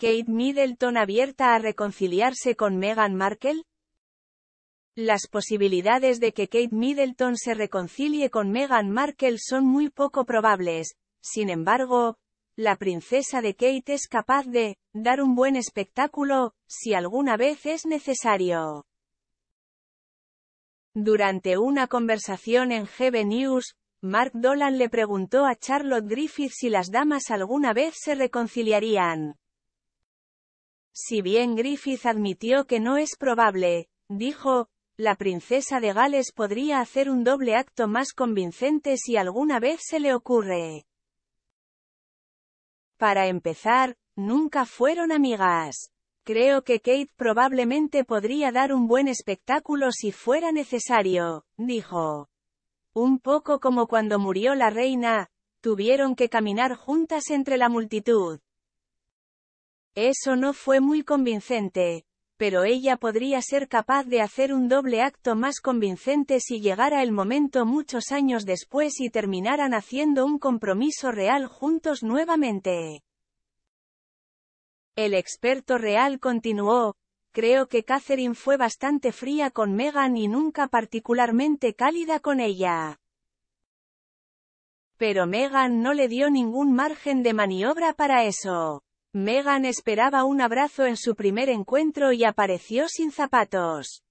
Kate Middleton abierta a reconciliarse con Meghan Markle? Las posibilidades de que Kate Middleton se reconcilie con Meghan Markle son muy poco probables, sin embargo, la princesa de Kate es capaz de dar un buen espectáculo, si alguna vez es necesario. Durante una conversación en GB News, Mark Dolan le preguntó a Charlotte Griffith si las damas alguna vez se reconciliarían. Si bien Griffith admitió que no es probable, dijo, la princesa de Gales podría hacer un doble acto más convincente si alguna vez se le ocurre. Para empezar, nunca fueron amigas. Creo que Kate probablemente podría dar un buen espectáculo si fuera necesario, dijo. Un poco como cuando murió la reina, tuvieron que caminar juntas entre la multitud. Eso no fue muy convincente, pero ella podría ser capaz de hacer un doble acto más convincente si llegara el momento muchos años después y terminaran haciendo un compromiso real juntos nuevamente. El experto real continuó, creo que Catherine fue bastante fría con Meghan y nunca particularmente cálida con ella. Pero Meghan no le dio ningún margen de maniobra para eso. Megan esperaba un abrazo en su primer encuentro y apareció sin zapatos.